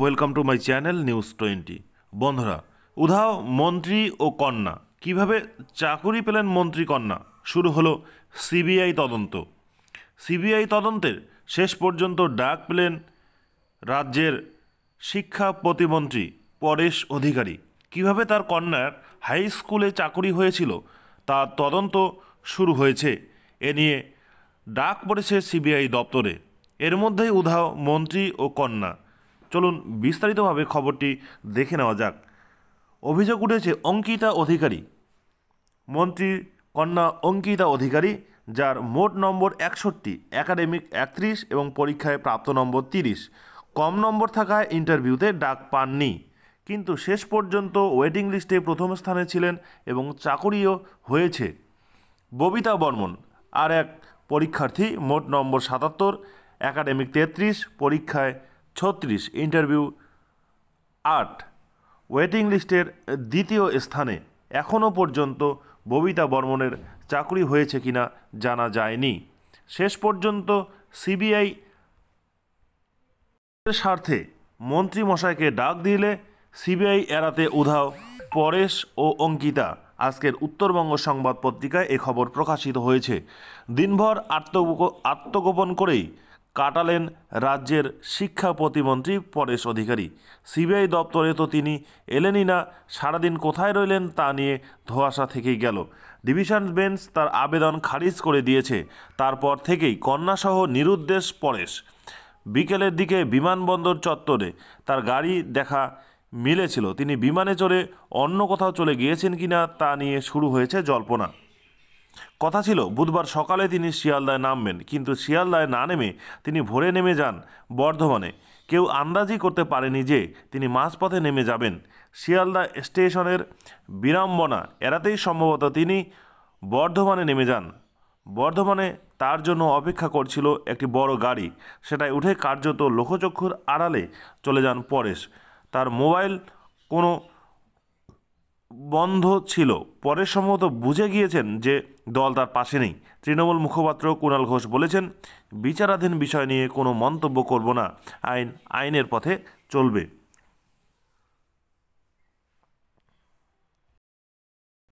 welcome to my channel news twenty বন্ধুরা উধাও মন্ত্রী ও কন্যা কিভাবে চাকুরি পেলেন মন্ত্রী কন্যা শুরু হলো সিবিআই তদন্ত সিবিআই তদন্তের শেষ পর্যন্ত ডাক পেলেন রাজ্যের শিক্ষা প্রতিমন্ত্রী পরেশ অধিকারী কিভাবে তার কন্যার হাই স্কুলে চাকুরি হয়েছিল তা তদন্ত শুরু হয়েছে এ নিয়ে ডাক পড়েছে সিবিআই দপ্তরে এর মধ্যেই উধাও মন্ত্রী ও কন্যা চলুন বিস্তারিতভাবে খবরটি দেখে নেওয়া যাক অভিযোগ উঠেছে অঙ্কিতা অধিকারী মন্ত্রী কন্যা অঙ্কিতা অধিকারী যার মোট নম্বর একষট্টি একাডেমিক একত্রিশ এবং পরীক্ষায় প্রাপ্ত নম্বর তিরিশ কম নম্বর থাকায় ইন্টারভিউতে ডাক পাননি কিন্তু শেষ পর্যন্ত ওয়েটিং লিস্টে প্রথম স্থানে ছিলেন এবং চাকরিও হয়েছে ববিতা বর্মন আর এক পরীক্ষার্থী মোট নম্বর সাতাত্তর একাডেমিক তেত্রিশ পরীক্ষায় ছত্রিশ ইন্টারভিউ আট ওয়েটিং লিস্টের দ্বিতীয় স্থানে এখনও পর্যন্ত ববিতা বর্মনের চাকরি হয়েছে কিনা জানা যায়নি শেষ পর্যন্ত সিবিআই স্বার্থে মন্ত্রীমশাইকে ডাক দিলে সিবিআই এড়াতে উধাও পরেশ ও অঙ্কিতা আজকের উত্তরবঙ্গ সংবাদ পত্রিকায় এ খবর প্রকাশিত হয়েছে দিনভর আত্মগোপন করেই কাটালেন রাজ্যের শিক্ষা প্রতিমন্ত্রী পরেশ অধিকারী সিবিআই দপ্তরে তো তিনি এলেনই না সারাদিন কোথায় রইলেন তা নিয়ে ধোয়াশা থেকেই গেল ডিভিশন বেঞ্চ তার আবেদন খারিজ করে দিয়েছে তারপর থেকেই কন্যাসহ নিরুদ্দেশ পরেশ বিকেলের দিকে বিমানবন্দর চত্বরে তার গাড়ি দেখা মিলেছিল তিনি বিমানে চড়ে অন্য কোথাও চলে গিয়েছেন কিনা তা নিয়ে শুরু হয়েছে জল্পনা কথা ছিল বুধবার সকালে তিনি শিয়ালদায় নামবেন কিন্তু শিয়ালদায় না নেমে তিনি ভোরে নেমে যান বর্ধমানে কেউ আন্দাজই করতে পারেনি যে তিনি মাঝপথে নেমে যাবেন শিয়ালদা স্টেশনের বিড়ম্বনা এড়াতেই সম্ভবত তিনি বর্ধমানে নেমে যান বর্ধমানে তার জন্য অপেক্ষা করছিল একটি বড় গাড়ি সেটায় উঠে কার্যত লোকচক্ষুর আড়ালে চলে যান পরেশ তার মোবাইল কোনো বন্ধ ছিল পরে সম্ভবত বুঝে গিয়েছেন যে দল তার পাশে নেই তৃণমূল মুখপাত্র কুণাল ঘোষ বলেছেন বিচারাধীন বিষয় নিয়ে কোনো মন্তব্য করব না আইন আইনের পথে চলবে